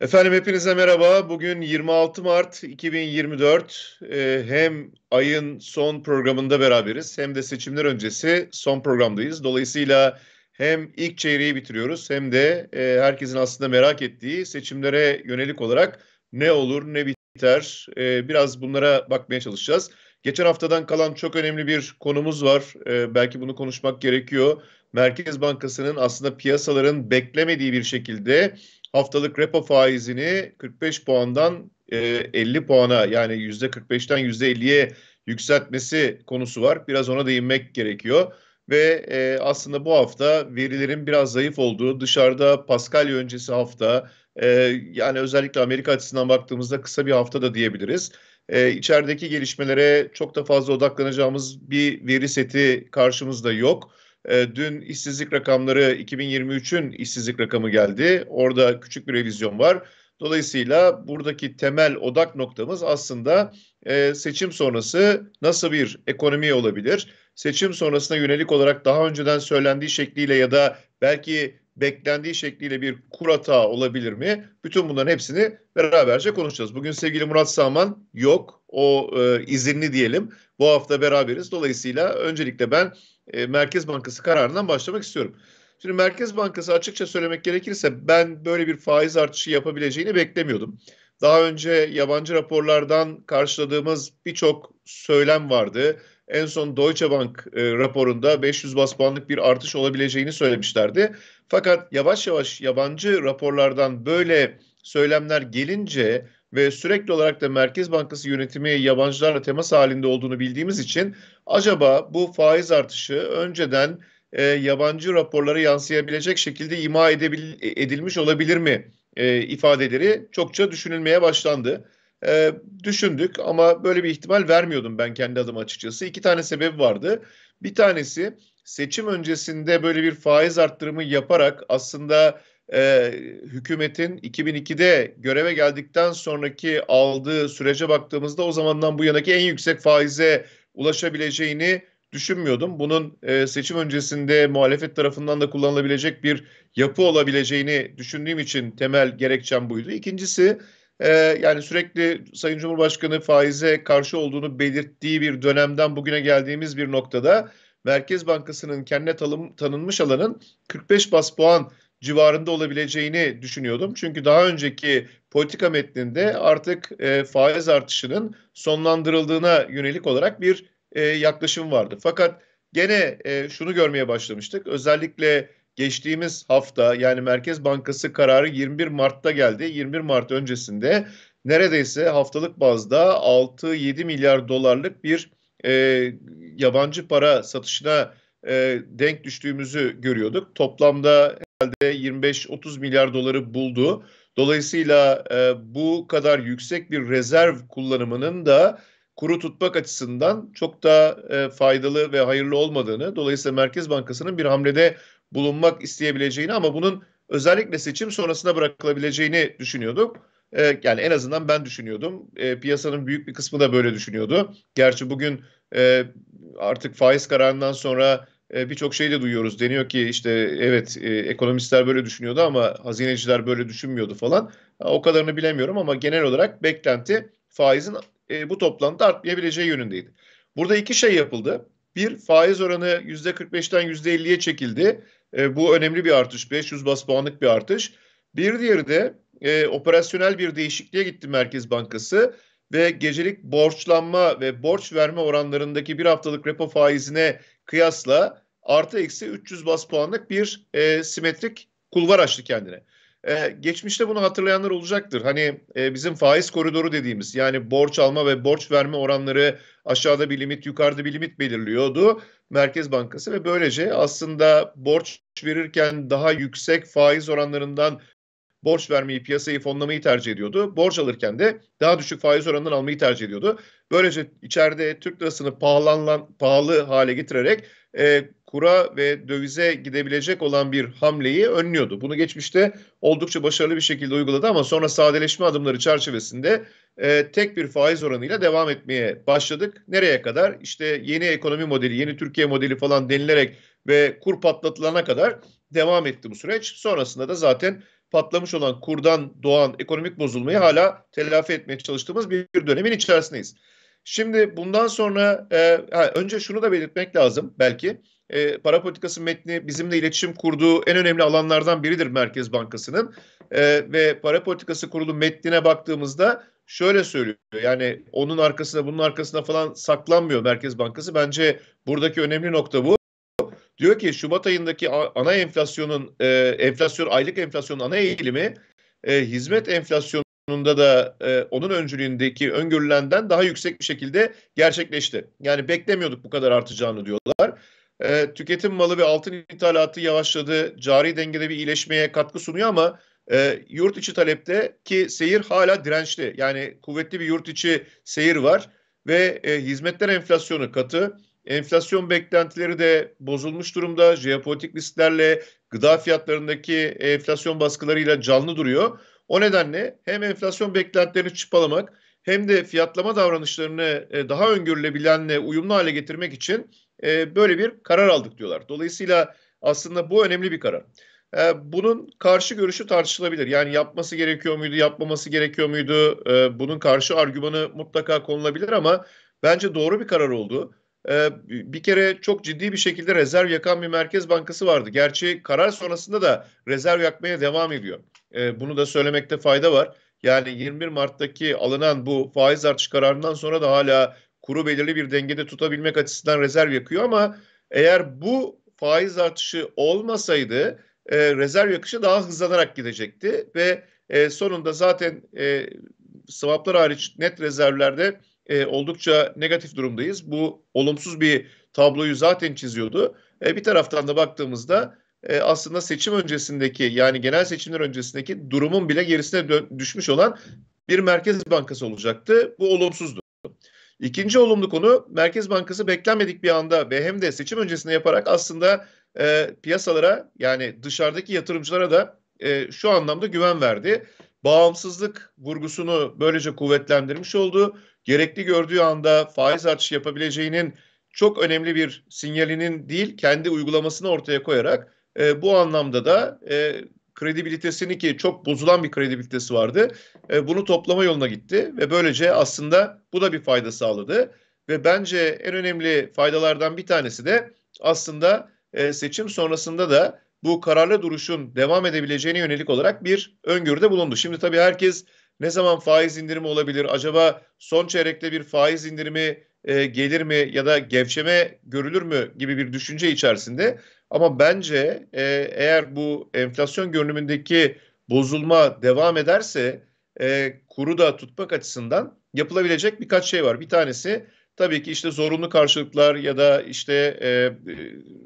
Efendim hepinize merhaba. Bugün 26 Mart 2024. Ee, hem ayın son programında beraberiz hem de seçimler öncesi son programdayız. Dolayısıyla hem ilk çeyreği bitiriyoruz hem de e, herkesin aslında merak ettiği seçimlere yönelik olarak ne olur ne biter e, biraz bunlara bakmaya çalışacağız. Geçen haftadan kalan çok önemli bir konumuz var. E, belki bunu konuşmak gerekiyor. Merkez Bankası'nın aslında piyasaların beklemediği bir şekilde haftalık repo faizini 45 puandan e, 50 puana yani %45'ten %50'ye yükseltmesi konusu var. Biraz ona değinmek gerekiyor. Ve e, aslında bu hafta verilerin biraz zayıf olduğu dışarıda Paskalya öncesi hafta e, yani özellikle Amerika açısından baktığımızda kısa bir hafta da diyebiliriz. E, içerideki gelişmelere çok da fazla odaklanacağımız bir veri seti karşımızda yok. E, dün işsizlik rakamları 2023'ün işsizlik rakamı geldi. Orada küçük bir revizyon var. Dolayısıyla buradaki temel odak noktamız aslında e, seçim sonrası nasıl bir ekonomi olabilir? Seçim sonrasına yönelik olarak daha önceden söylendiği şekliyle ya da belki beklendiği şekliyle bir kur hata olabilir mi? Bütün bunların hepsini beraberce konuşacağız. Bugün sevgili Murat Saman yok. O e, izinli diyelim. Bu hafta beraberiz. Dolayısıyla öncelikle ben e, Merkez Bankası kararından başlamak istiyorum. Şimdi Merkez Bankası açıkça söylemek gerekirse ben böyle bir faiz artışı yapabileceğini beklemiyordum. Daha önce yabancı raporlardan karşıladığımız birçok söylem vardı. En son Deutsche Bank e, raporunda 500 bas puanlık bir artış olabileceğini söylemişlerdi. Fakat yavaş yavaş yabancı raporlardan böyle söylemler gelince ve sürekli olarak da Merkez Bankası yönetimi yabancılarla temas halinde olduğunu bildiğimiz için acaba bu faiz artışı önceden e, yabancı raporlara yansıyabilecek şekilde ima edebil, edilmiş olabilir mi e, ifadeleri çokça düşünülmeye başlandı. E, düşündük ama böyle bir ihtimal vermiyordum ben kendi adıma açıkçası. İki tane sebebi vardı. Bir tanesi seçim öncesinde böyle bir faiz arttırımı yaparak aslında e, hükümetin 2002'de göreve geldikten sonraki aldığı sürece baktığımızda o zamandan bu yanaki en yüksek faize ulaşabileceğini düşünmüyordum. Bunun e, seçim öncesinde muhalefet tarafından da kullanılabilecek bir yapı olabileceğini düşündüğüm için temel gerekçem buydu. İkincisi e, yani sürekli Sayın Cumhurbaşkanı faize karşı olduğunu belirttiği bir dönemden bugüne geldiğimiz bir noktada Merkez Bankası'nın kendine tanınmış alanın 45 bas puan civarında olabileceğini düşünüyordum. Çünkü daha önceki politika metninde artık e, faiz artışının sonlandırıldığına yönelik olarak bir e, yaklaşım vardı. Fakat gene e, şunu görmeye başlamıştık. Özellikle geçtiğimiz hafta yani Merkez Bankası kararı 21 Mart'ta geldi. 21 Mart öncesinde neredeyse haftalık bazda 6-7 milyar dolarlık bir e, yabancı para satışına e, denk düştüğümüzü görüyorduk. Toplamda herhalde 25-30 milyar doları buldu. Dolayısıyla e, bu kadar yüksek bir rezerv kullanımının da kuru tutmak açısından çok da e, faydalı ve hayırlı olmadığını, dolayısıyla Merkez Bankası'nın bir hamlede bulunmak isteyebileceğini ama bunun özellikle seçim sonrasına bırakılabileceğini düşünüyorduk. E, yani en azından ben düşünüyordum. E, piyasanın büyük bir kısmı da böyle düşünüyordu. Gerçi bugün e, artık faiz kararından sonra ee, birçok şey de duyuyoruz. Deniyor ki işte evet e, ekonomistler böyle düşünüyordu ama hazineciler böyle düşünmüyordu falan. O kadarını bilemiyorum ama genel olarak beklenti faizin e, bu toplantıda artmayabileceği yönündeydi. Burada iki şey yapıldı. Bir faiz oranı %45'ten %50'ye çekildi. E, bu önemli bir artış 500 bas puanlık bir artış. Bir diğeri de e, operasyonel bir değişikliğe gitti Merkez Bankası ve gecelik borçlanma ve borç verme oranlarındaki bir haftalık repo faizine kıyasla artı eksi 300 bas puanlık bir e, simetrik kulvar açtı kendine. Ee, geçmişte bunu hatırlayanlar olacaktır. Hani e, bizim faiz koridoru dediğimiz yani borç alma ve borç verme oranları aşağıda bir limit yukarıda bir limit belirliyordu Merkez Bankası ve böylece aslında borç verirken daha yüksek faiz oranlarından borç vermeyi, piyasayı fonlamayı tercih ediyordu. Borç alırken de daha düşük faiz oranından almayı tercih ediyordu. Böylece içeride Türk lirasını pahalı hale getirerek e, kura ve dövize gidebilecek olan bir hamleyi önlüyordu. Bunu geçmişte oldukça başarılı bir şekilde uyguladı ama sonra sadeleşme adımları çerçevesinde e, tek bir faiz oranıyla devam etmeye başladık. Nereye kadar? İşte yeni ekonomi modeli, yeni Türkiye modeli falan denilerek ve kur patlatılana kadar devam etti bu süreç. Sonrasında da zaten patlamış olan kurdan doğan ekonomik bozulmayı hala telafi etmeye çalıştığımız bir dönemin içerisindeyiz. Şimdi bundan sonra e, önce şunu da belirtmek lazım belki. E, para politikası metni bizimle iletişim kurduğu en önemli alanlardan biridir Merkez Bankası'nın. E, ve para politikası kurulu metnine baktığımızda şöyle söylüyor. Yani onun arkasında bunun arkasında falan saklanmıyor Merkez Bankası. Bence buradaki önemli nokta bu. Diyor ki Şubat ayındaki ana enflasyonun e, enflasyon aylık enflasyonun ana eğilimi e, hizmet enflasyonunda da e, onun öncülüğündeki öngörülenden daha yüksek bir şekilde gerçekleşti. Yani beklemiyorduk bu kadar artacağını diyorlar e, tüketim malı ve altın ithalatı yavaşladı. Cari dengede bir iyileşmeye katkı sunuyor ama e, yurt içi talepte ki seyir hala dirençli. Yani kuvvetli bir yurt içi seyir var ve e, hizmetler enflasyonu katı. Enflasyon beklentileri de bozulmuş durumda. Jeopolitik risklerle gıda fiyatlarındaki enflasyon baskılarıyla canlı duruyor. O nedenle hem enflasyon beklentilerini çıpalamak hem de fiyatlama davranışlarını e, daha öngörülebilenle uyumlu hale getirmek için e, böyle bir karar aldık diyorlar. Dolayısıyla aslında bu önemli bir karar. E, bunun karşı görüşü tartışılabilir. Yani yapması gerekiyor muydu, yapmaması gerekiyor muydu? bunun karşı argümanı mutlaka konulabilir ama bence doğru bir karar oldu. bir kere çok ciddi bir şekilde rezerv yakan bir merkez bankası vardı. Gerçi karar sonrasında da rezerv yakmaya devam ediyor. bunu da söylemekte fayda var. Yani 21 Mart'taki alınan bu faiz artış kararından sonra da hala kuru belirli bir dengede tutabilmek açısından rezerv yakıyor ama eğer bu faiz artışı olmasaydı e, rezerv yakışı daha hızlanarak gidecekti ve e, sonunda zaten e, swaplar hariç net rezervlerde e, oldukça negatif durumdayız. Bu olumsuz bir tabloyu zaten çiziyordu. E, bir taraftan da baktığımızda e, aslında seçim öncesindeki yani genel seçimler öncesindeki durumun bile gerisine dön- düşmüş olan bir merkez bankası olacaktı. Bu olumsuzdu. İkinci olumlu konu Merkez Bankası beklenmedik bir anda ve hem de seçim öncesinde yaparak aslında e, piyasalara yani dışarıdaki yatırımcılara da e, şu anlamda güven verdi. Bağımsızlık vurgusunu böylece kuvvetlendirmiş oldu. Gerekli gördüğü anda faiz artışı yapabileceğinin çok önemli bir sinyalinin değil kendi uygulamasını ortaya koyarak e, bu anlamda da e, kredibilitesini ki çok bozulan bir kredibilitesi vardı. E, bunu toplama yoluna gitti ve böylece aslında bu da bir fayda sağladı. Ve bence en önemli faydalardan bir tanesi de aslında e, seçim sonrasında da bu kararlı duruşun devam edebileceğine yönelik olarak bir öngörüde bulundu. Şimdi tabii herkes ne zaman faiz indirimi olabilir? Acaba son çeyrekte bir faiz indirimi e, gelir mi ya da gevşeme görülür mü gibi bir düşünce içerisinde. Ama bence e, eğer bu enflasyon görünümündeki bozulma devam ederse e, kuru da tutmak açısından yapılabilecek birkaç şey var. Bir tanesi tabii ki işte zorunlu karşılıklar ya da işte e,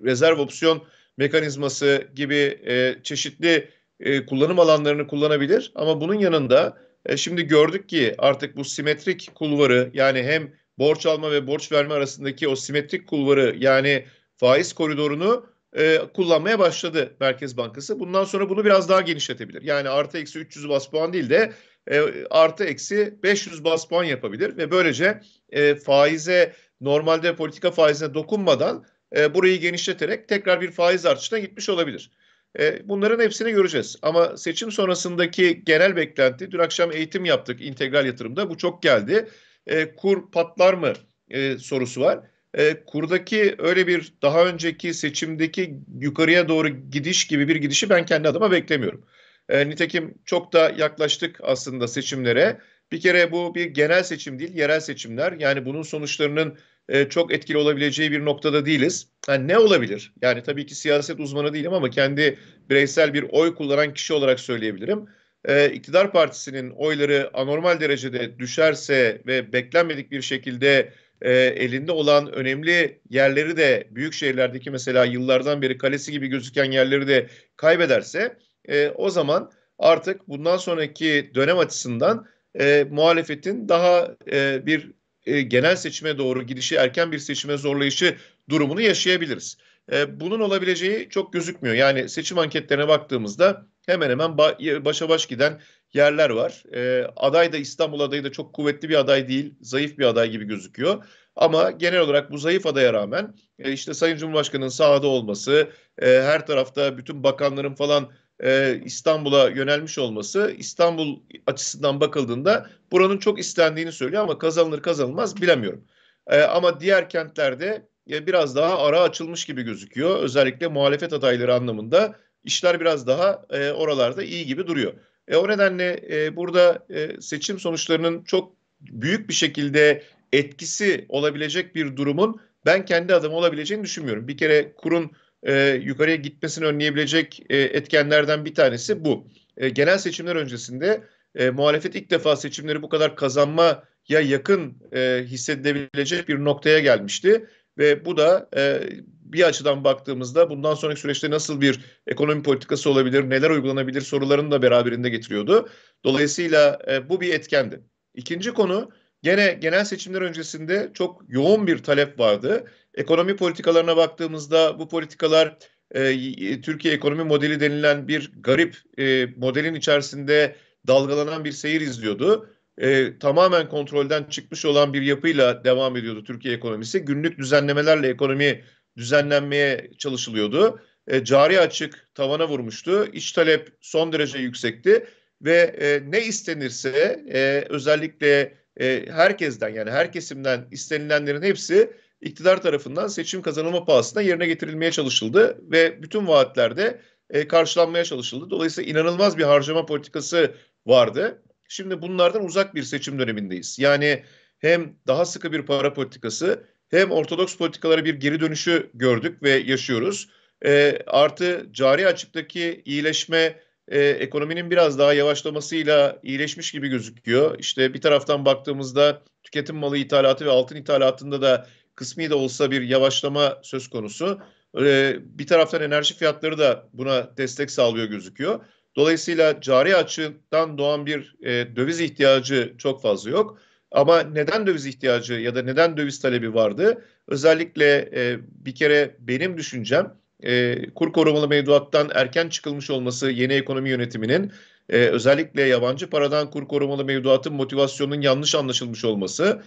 rezerv opsiyon mekanizması gibi e, çeşitli e, kullanım alanlarını kullanabilir. Ama bunun yanında e, şimdi gördük ki artık bu simetrik kulvarı yani hem borç alma ve borç verme arasındaki o simetrik kulvarı yani faiz koridorunu e, kullanmaya başladı Merkez Bankası. Bundan sonra bunu biraz daha genişletebilir. Yani artı eksi 300 bas puan değil de e, artı eksi 500 bas puan yapabilir ve böylece e, faize normalde politika faizine dokunmadan e, burayı genişleterek tekrar bir faiz artışına gitmiş olabilir. E, bunların hepsini göreceğiz. Ama seçim sonrasındaki genel beklenti, dün akşam eğitim yaptık integral yatırımda bu çok geldi e, kur patlar mı e, sorusu var. E, kurdaki öyle bir daha önceki seçimdeki yukarıya doğru gidiş gibi bir gidişi ben kendi adıma beklemiyorum. E, nitekim çok da yaklaştık aslında seçimlere. Bir kere bu bir genel seçim değil, yerel seçimler. Yani bunun sonuçlarının e, çok etkili olabileceği bir noktada değiliz. Yani ne olabilir? Yani tabii ki siyaset uzmanı değilim ama kendi bireysel bir oy kullanan kişi olarak söyleyebilirim e, iktidar partisinin oyları anormal derecede düşerse ve beklenmedik bir şekilde e, elinde olan önemli yerleri de büyük şehirlerdeki mesela yıllardan beri kalesi gibi gözüken yerleri de kaybederse e, o zaman artık bundan sonraki dönem açısından e, muhalefetin daha e, bir e, genel seçime doğru gidişi erken bir seçime zorlayışı durumunu yaşayabiliriz. E, bunun olabileceği çok gözükmüyor. Yani seçim anketlerine baktığımızda hemen hemen başa baş giden yerler var. E, aday da İstanbul adayı da çok kuvvetli bir aday değil, zayıf bir aday gibi gözüküyor. Ama genel olarak bu zayıf adaya rağmen e, işte Sayın Cumhurbaşkanı'nın sahada olması, e, her tarafta bütün bakanların falan e, İstanbul'a yönelmiş olması İstanbul açısından bakıldığında buranın çok istendiğini söylüyor ama kazanılır kazanılmaz bilemiyorum. E, ama diğer kentlerde e, biraz daha ara açılmış gibi gözüküyor. Özellikle muhalefet adayları anlamında işler biraz daha e, oralarda iyi gibi duruyor. E, o nedenle e, burada e, seçim sonuçlarının çok büyük bir şekilde etkisi olabilecek bir durumun ben kendi adıma olabileceğini düşünmüyorum. Bir kere kurun e, yukarıya gitmesini önleyebilecek e, etkenlerden bir tanesi bu. E, genel seçimler öncesinde e, muhalefet ilk defa seçimleri bu kadar kazanma ya yakın e, hissedilebilecek bir noktaya gelmişti ve bu da e, bir açıdan baktığımızda bundan sonraki süreçte nasıl bir ekonomi politikası olabilir, neler uygulanabilir sorularını da beraberinde getiriyordu. Dolayısıyla e, bu bir etkendi. İkinci konu gene genel seçimler öncesinde çok yoğun bir talep vardı. Ekonomi politikalarına baktığımızda bu politikalar e, e Türkiye ekonomi modeli denilen bir garip e, modelin içerisinde dalgalanan bir seyir izliyordu e, tamamen kontrolden çıkmış olan bir yapıyla devam ediyordu Türkiye ekonomisi. Günlük düzenlemelerle ekonomi düzenlenmeye çalışılıyordu. E, cari açık tavana vurmuştu. İç talep son derece yüksekti ve e, ne istenirse e, özellikle e, herkesten yani her kesimden istenilenlerin hepsi iktidar tarafından seçim kazanılma pahasına yerine getirilmeye çalışıldı ve bütün vaatlerde e, karşılanmaya çalışıldı. Dolayısıyla inanılmaz bir harcama politikası vardı. Şimdi bunlardan uzak bir seçim dönemindeyiz. Yani hem daha sıkı bir para politikası hem ortodoks politikalara bir geri dönüşü gördük ve yaşıyoruz. E, artı cari açıktaki iyileşme e, ekonominin biraz daha yavaşlamasıyla iyileşmiş gibi gözüküyor. İşte bir taraftan baktığımızda tüketim malı ithalatı ve altın ithalatında da kısmi de olsa bir yavaşlama söz konusu. E, bir taraftan enerji fiyatları da buna destek sağlıyor gözüküyor. Dolayısıyla cari açıdan doğan bir e, döviz ihtiyacı çok fazla yok. Ama neden döviz ihtiyacı ya da neden döviz talebi vardı? Özellikle e, bir kere benim düşüncem e, kur korumalı mevduattan erken çıkılmış olması yeni ekonomi yönetiminin e, özellikle yabancı paradan kur korumalı mevduatın motivasyonunun yanlış anlaşılmış olması.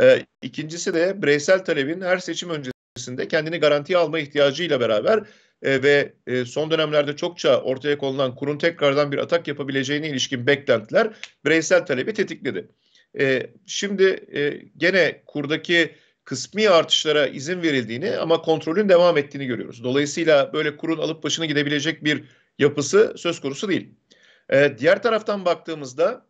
E, ikincisi de bireysel talebin her seçim öncesinde kendini garantiye alma ihtiyacıyla beraber e, ve e, son dönemlerde çokça ortaya konulan kurun tekrardan bir atak yapabileceğine ilişkin beklentiler bireysel talebi tetikledi. E, şimdi e, gene kurdaki kısmi artışlara izin verildiğini ama kontrolün devam ettiğini görüyoruz. Dolayısıyla böyle kurun alıp başına gidebilecek bir yapısı söz konusu değil. E, diğer taraftan baktığımızda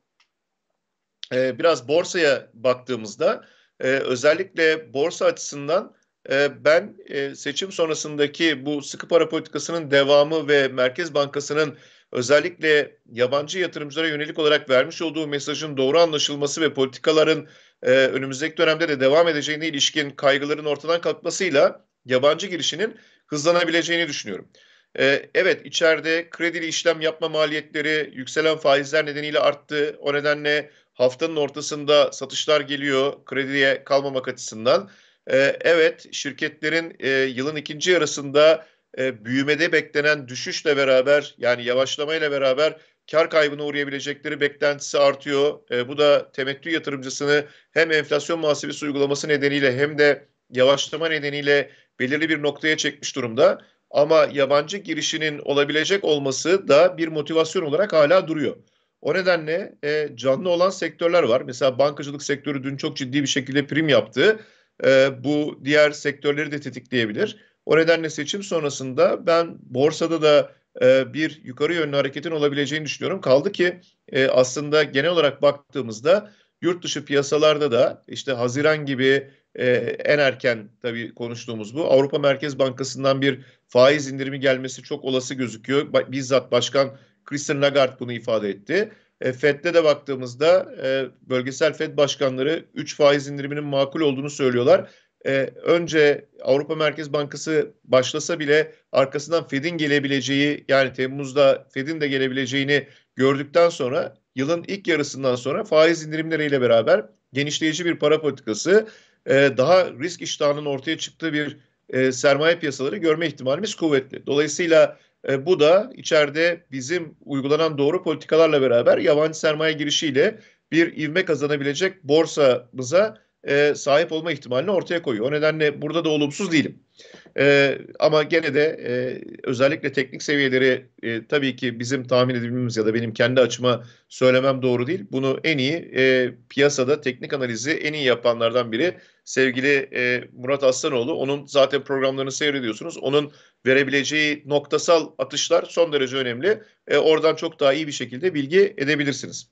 e, biraz borsaya baktığımızda e, özellikle borsa açısından ee, ben e, seçim sonrasındaki bu sıkı para politikasının devamı ve Merkez Bankası'nın özellikle yabancı yatırımcılara yönelik olarak vermiş olduğu mesajın doğru anlaşılması ve politikaların e, önümüzdeki dönemde de devam edeceğine ilişkin kaygıların ortadan kalkmasıyla yabancı girişinin hızlanabileceğini düşünüyorum. E, evet içeride kredili işlem yapma maliyetleri yükselen faizler nedeniyle arttı. O nedenle haftanın ortasında satışlar geliyor krediye kalmamak açısından. Ee, evet şirketlerin e, yılın ikinci yarısında e, büyümede beklenen düşüşle beraber yani yavaşlamayla beraber kar kaybına uğrayabilecekleri beklentisi artıyor. E, bu da temettü yatırımcısını hem enflasyon muhasebesi uygulaması nedeniyle hem de yavaşlama nedeniyle belirli bir noktaya çekmiş durumda. Ama yabancı girişinin olabilecek olması da bir motivasyon olarak hala duruyor. O nedenle e, canlı olan sektörler var. Mesela bankacılık sektörü dün çok ciddi bir şekilde prim yaptı e, bu diğer sektörleri de tetikleyebilir. O nedenle seçim sonrasında ben borsada da e, bir yukarı yönlü hareketin olabileceğini düşünüyorum. Kaldı ki e, aslında genel olarak baktığımızda yurt dışı piyasalarda da işte Haziran gibi e, en erken tabii konuştuğumuz bu Avrupa Merkez Bankası'ndan bir faiz indirimi gelmesi çok olası gözüküyor. Bizzat Başkan Christine Lagarde bunu ifade etti. E, FED'de de baktığımızda e, bölgesel FED başkanları 3 faiz indiriminin makul olduğunu söylüyorlar. E, önce Avrupa Merkez Bankası başlasa bile arkasından FED'in gelebileceği yani Temmuz'da FED'in de gelebileceğini gördükten sonra yılın ilk yarısından sonra faiz indirimleriyle beraber genişleyici bir para politikası e, daha risk iştahının ortaya çıktığı bir e, sermaye piyasaları görme ihtimalimiz kuvvetli. Dolayısıyla e, bu da içeride bizim uygulanan doğru politikalarla beraber yabancı sermaye girişiyle bir ivme kazanabilecek borsamıza e, sahip olma ihtimalini ortaya koyuyor. O nedenle burada da olumsuz değilim. E, ama gene de e, özellikle teknik seviyeleri e, tabii ki bizim tahmin edebilmemiz ya da benim kendi açıma söylemem doğru değil. Bunu en iyi e, piyasada teknik analizi en iyi yapanlardan biri sevgili e, Murat Aslanoğlu. Onun zaten programlarını seyrediyorsunuz. Onun verebileceği noktasal atışlar son derece önemli. E, oradan çok daha iyi bir şekilde bilgi edebilirsiniz.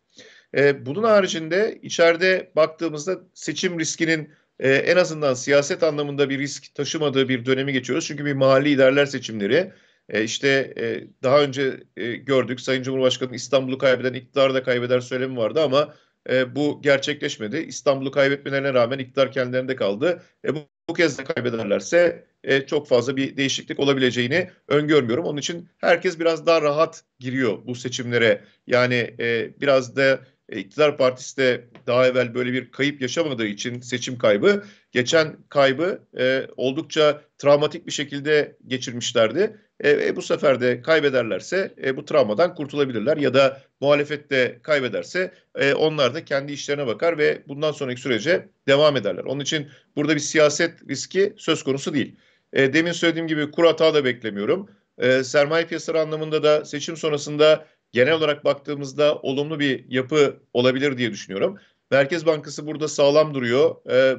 E, bunun haricinde içeride baktığımızda seçim riskinin e, en azından siyaset anlamında bir risk taşımadığı bir dönemi geçiyoruz. Çünkü bir mahalli liderler seçimleri e, işte e, daha önce e, gördük Sayın Cumhurbaşkanı İstanbul'u kaybeden iktidarı da kaybeder söylemi vardı ama e, bu gerçekleşmedi. İstanbul'u kaybetmelerine rağmen iktidar kendilerinde kaldı. E, bu, bu kez de kaybederlerse e, çok fazla bir değişiklik olabileceğini öngörmüyorum. Onun için herkes biraz daha rahat giriyor bu seçimlere. Yani e, biraz da e, iktidar partisi de daha evvel böyle bir kayıp yaşamadığı için seçim kaybı, geçen kaybı e, oldukça travmatik bir şekilde geçirmişlerdi. E, e, bu sefer de kaybederlerse e, bu travmadan kurtulabilirler ya da muhalefet de kaybederse e, onlar da kendi işlerine bakar ve bundan sonraki sürece devam ederler. Onun için burada bir siyaset riski söz konusu değil. E, demin söylediğim gibi kur hata da beklemiyorum. E, sermaye piyasaları anlamında da seçim sonrasında genel olarak baktığımızda olumlu bir yapı olabilir diye düşünüyorum. Merkez Bankası burada sağlam duruyor. Ee,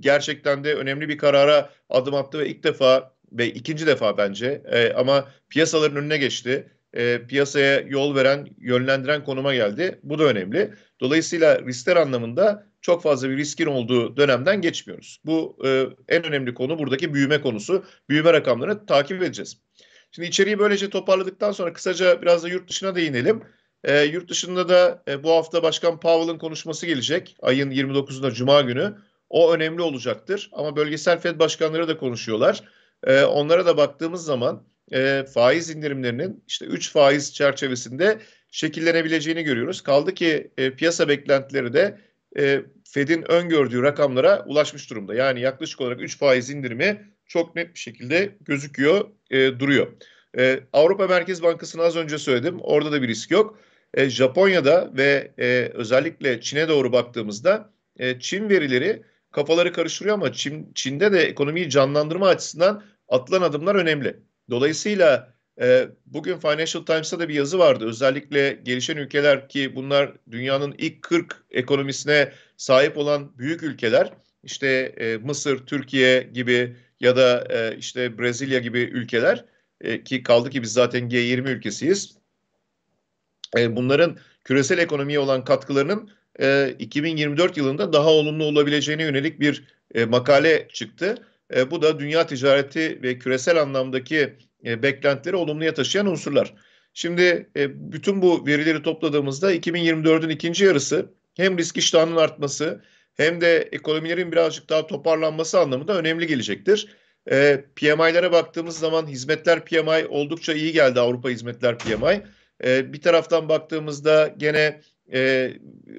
gerçekten de önemli bir karara adım attı ve ilk defa ve ikinci defa bence e, ama piyasaların önüne geçti. E, piyasaya yol veren, yönlendiren konuma geldi. Bu da önemli. Dolayısıyla riskler anlamında çok fazla bir riskin olduğu dönemden geçmiyoruz. Bu e, en önemli konu buradaki büyüme konusu. Büyüme rakamlarını takip edeceğiz. Şimdi içeriği böylece toparladıktan sonra kısaca biraz da yurt dışına değinelim. E, yurt dışında da e, bu hafta Başkan Powell'ın konuşması gelecek. Ayın 29'unda Cuma günü. O önemli olacaktır. Ama bölgesel FED başkanları da konuşuyorlar. E, onlara da baktığımız zaman e, faiz indirimlerinin işte 3 faiz çerçevesinde şekillenebileceğini görüyoruz. Kaldı ki e, piyasa beklentileri de e, Fed'in öngördüğü rakamlara ulaşmış durumda. Yani yaklaşık olarak 3 faiz indirimi çok net bir şekilde gözüküyor, e, duruyor. E, Avrupa Merkez Bankası'nı az önce söyledim. Orada da bir risk yok. E, Japonya'da ve e, özellikle Çin'e doğru baktığımızda e, Çin verileri kafaları karıştırıyor ama Çin, Çin'de de ekonomiyi canlandırma açısından atılan adımlar önemli. Dolayısıyla e, bugün Financial Times'ta da bir yazı vardı. Özellikle gelişen ülkeler ki bunlar dünyanın ilk 40 ekonomisine sahip olan büyük ülkeler. İşte e, Mısır, Türkiye gibi ya da e, işte Brezilya gibi ülkeler e, ki kaldı ki biz zaten G20 ülkesiyiz. E, bunların küresel ekonomiye olan katkılarının e, 2024 yılında daha olumlu olabileceğine yönelik bir e, makale çıktı. E, bu da dünya ticareti ve küresel anlamdaki e, beklentileri olumluya taşıyan unsurlar. Şimdi e, bütün bu verileri topladığımızda 2024'ün ikinci yarısı hem risk iştahının artması hem de ekonomilerin birazcık daha toparlanması anlamında önemli gelecektir. E, ee, PMI'lere baktığımız zaman hizmetler PMI oldukça iyi geldi Avrupa hizmetler PMI. E, ee, bir taraftan baktığımızda gene e,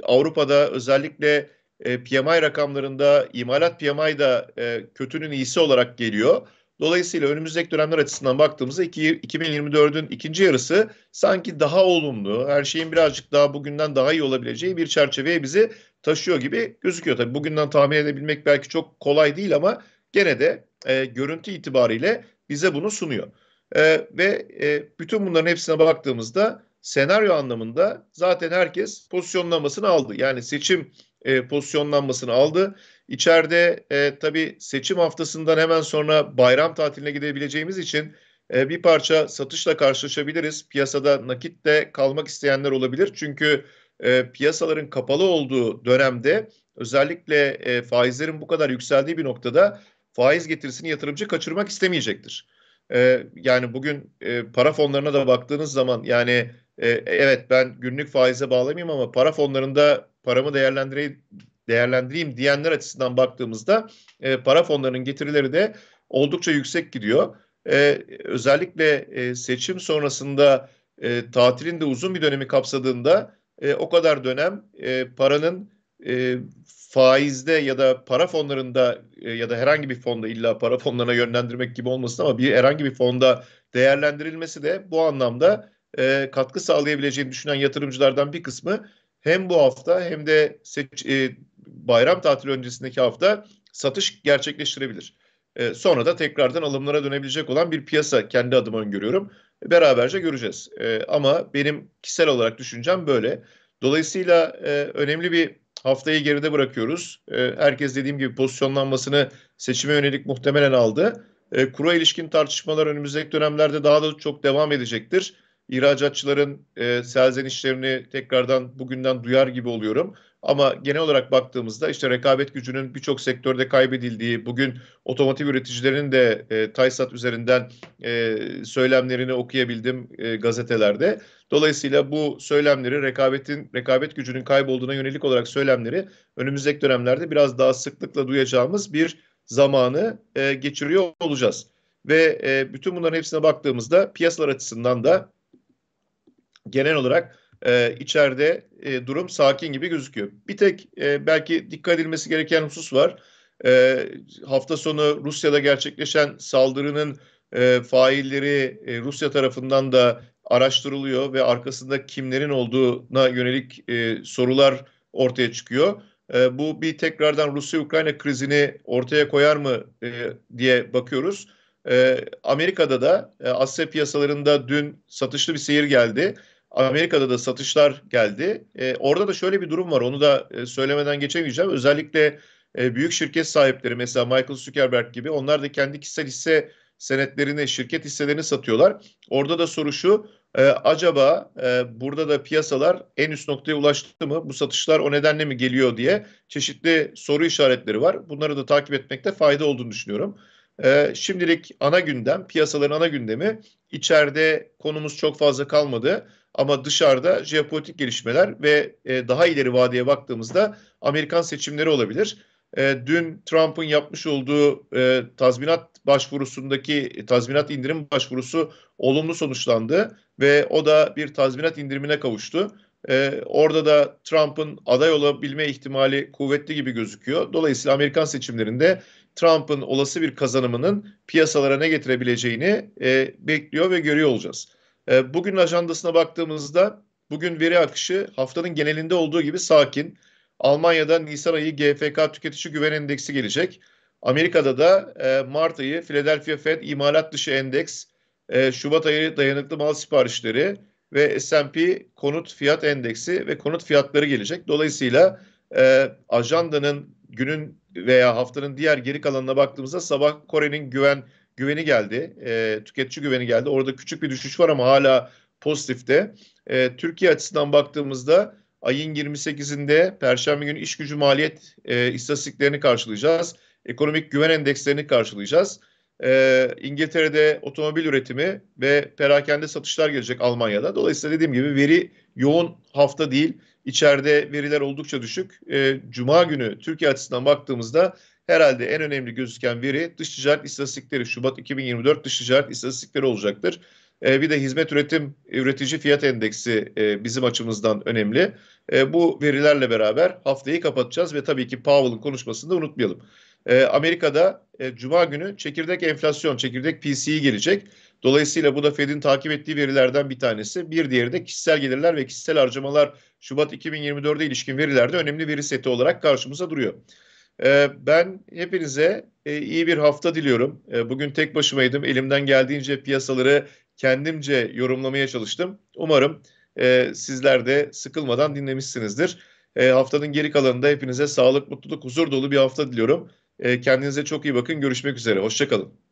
Avrupa'da özellikle e, PMI rakamlarında imalat PMI da e, kötünün iyisi olarak geliyor. Dolayısıyla önümüzdeki dönemler açısından baktığımızda 2024'ün ikinci yarısı sanki daha olumlu, her şeyin birazcık daha bugünden daha iyi olabileceği bir çerçeveye bizi taşıyor gibi gözüküyor. Tabii bugünden tahmin edebilmek belki çok kolay değil ama gene de e, görüntü itibariyle bize bunu sunuyor. E, ve e, bütün bunların hepsine baktığımızda senaryo anlamında zaten herkes pozisyonlanmasını aldı. Yani seçim e, pozisyonlanmasını aldı. İçeride e, tabii seçim haftasından hemen sonra bayram tatiline gidebileceğimiz için e, bir parça satışla karşılaşabiliriz. Piyasada nakitte kalmak isteyenler olabilir. Çünkü e, piyasaların kapalı olduğu dönemde özellikle e, faizlerin bu kadar yükseldiği bir noktada faiz getirisini yatırımcı kaçırmak istemeyecektir. E, yani bugün e, para fonlarına da baktığınız zaman yani e, evet ben günlük faize bağlamayayım ama para fonlarında paramı değerlendireyim değerlendireyim diyenler açısından baktığımızda e, para fonlarının getirileri de oldukça yüksek gidiyor. E, özellikle e, seçim sonrasında e, tatilin de uzun bir dönemi kapsadığında e, o kadar dönem e, paranın e, faizde ya da para fonlarında e, ya da herhangi bir fonda illa para fonlarına yönlendirmek gibi olmasın ama bir herhangi bir fonda değerlendirilmesi de bu anlamda e, katkı sağlayabileceğini düşünen yatırımcılardan bir kısmı hem bu hafta hem de seç, e, bayram tatili öncesindeki hafta satış gerçekleştirebilir. E, sonra da tekrardan alımlara dönebilecek olan bir piyasa kendi adıma öngörüyorum beraberce göreceğiz. E, ama benim kişisel olarak düşüncem böyle. Dolayısıyla e, önemli bir haftayı geride bırakıyoruz. E, herkes dediğim gibi pozisyonlanmasını seçime yönelik muhtemelen aldı. E, kura ilişkin tartışmalar önümüzdeki dönemlerde daha da çok devam edecektir ihracatçıların e, selzenişlerini tekrardan bugünden duyar gibi oluyorum. Ama genel olarak baktığımızda işte rekabet gücünün birçok sektörde kaybedildiği, bugün otomotiv üreticilerinin de e, Taysat üzerinden e, söylemlerini okuyabildim e, gazetelerde. Dolayısıyla bu söylemleri rekabetin rekabet gücünün kaybolduğuna yönelik olarak söylemleri önümüzdeki dönemlerde biraz daha sıklıkla duyacağımız bir zamanı e, geçiriyor olacağız. Ve e, bütün bunların hepsine baktığımızda piyasalar açısından da genel olarak e, içeride e, durum sakin gibi gözüküyor. Bir tek e, belki dikkat edilmesi gereken husus var. E, hafta sonu Rusya'da gerçekleşen saldırının e, failleri e, Rusya tarafından da araştırılıyor ve arkasında kimlerin olduğuna yönelik e, sorular ortaya çıkıyor. E, bu bir tekrardan Rusya-Ukrayna krizini ortaya koyar mı e, diye bakıyoruz. E, Amerika'da da e, Asya piyasalarında dün satışlı bir seyir geldi. Amerika'da da satışlar geldi. E, orada da şöyle bir durum var. Onu da e, söylemeden geçemeyeceğim. Özellikle e, büyük şirket sahipleri mesela Michael Zuckerberg gibi onlar da kendi kişisel hisse senetlerini, şirket hisselerini satıyorlar. Orada da soru şu, e, acaba e, burada da piyasalar en üst noktaya ulaştı mı? Bu satışlar o nedenle mi geliyor diye çeşitli soru işaretleri var. Bunları da takip etmekte fayda olduğunu düşünüyorum. E, şimdilik ana gündem, piyasaların ana gündemi içeride konumuz çok fazla kalmadı. Ama dışarıda jeopolitik gelişmeler ve e, daha ileri vadeye baktığımızda Amerikan seçimleri olabilir. E, dün Trump'ın yapmış olduğu e, tazminat başvurusundaki e, tazminat indirim başvurusu olumlu sonuçlandı ve o da bir tazminat indirimine kavuştu. E, orada da Trump'ın aday olabilme ihtimali kuvvetli gibi gözüküyor. Dolayısıyla Amerikan seçimlerinde Trump'ın olası bir kazanımının piyasalara ne getirebileceğini e, bekliyor ve görüyor olacağız. E, bugün ajandasına baktığımızda bugün veri akışı haftanın genelinde olduğu gibi sakin. Almanya'da Nisan ayı GFK tüketici güven endeksi gelecek. Amerika'da da e, Mart ayı Philadelphia Fed imalat dışı endeks, e, Şubat ayı dayanıklı mal siparişleri ve S&P konut fiyat endeksi ve konut fiyatları gelecek. Dolayısıyla ajandanın günün veya haftanın diğer geri kalanına baktığımızda sabah Kore'nin güven güveni geldi. E, tüketici güveni geldi. Orada küçük bir düşüş var ama hala pozitifte. E, Türkiye açısından baktığımızda ayın 28'inde Perşembe günü iş gücü maliyet e, istatistiklerini karşılayacağız. Ekonomik güven endekslerini karşılayacağız. E, İngiltere'de otomobil üretimi ve perakende satışlar gelecek Almanya'da. Dolayısıyla dediğim gibi veri yoğun hafta değil. İçeride veriler oldukça düşük. E, Cuma günü Türkiye açısından baktığımızda herhalde en önemli gözüken veri dış ticaret istatistikleri. Şubat 2024 dış ticaret istatistikleri olacaktır. E, bir de hizmet üretim üretici fiyat endeksi e, bizim açımızdan önemli. E, bu verilerle beraber haftayı kapatacağız ve tabii ki Powell'ın konuşmasını da unutmayalım. E, Amerika'da e, Cuma günü çekirdek enflasyon, çekirdek PCE gelecek. Dolayısıyla bu da Fed'in takip ettiği verilerden bir tanesi. Bir diğeri de kişisel gelirler ve kişisel harcamalar Şubat 2024'e ilişkin verilerde önemli veri seti olarak karşımıza duruyor. Ee, ben hepinize e, iyi bir hafta diliyorum. Ee, bugün tek başımaydım. Elimden geldiğince piyasaları kendimce yorumlamaya çalıştım. Umarım e, sizler de sıkılmadan dinlemişsinizdir. Ee, haftanın geri kalanında hepinize sağlık, mutluluk, huzur dolu bir hafta diliyorum. Kendinize çok iyi bakın. Görüşmek üzere. Hoşçakalın.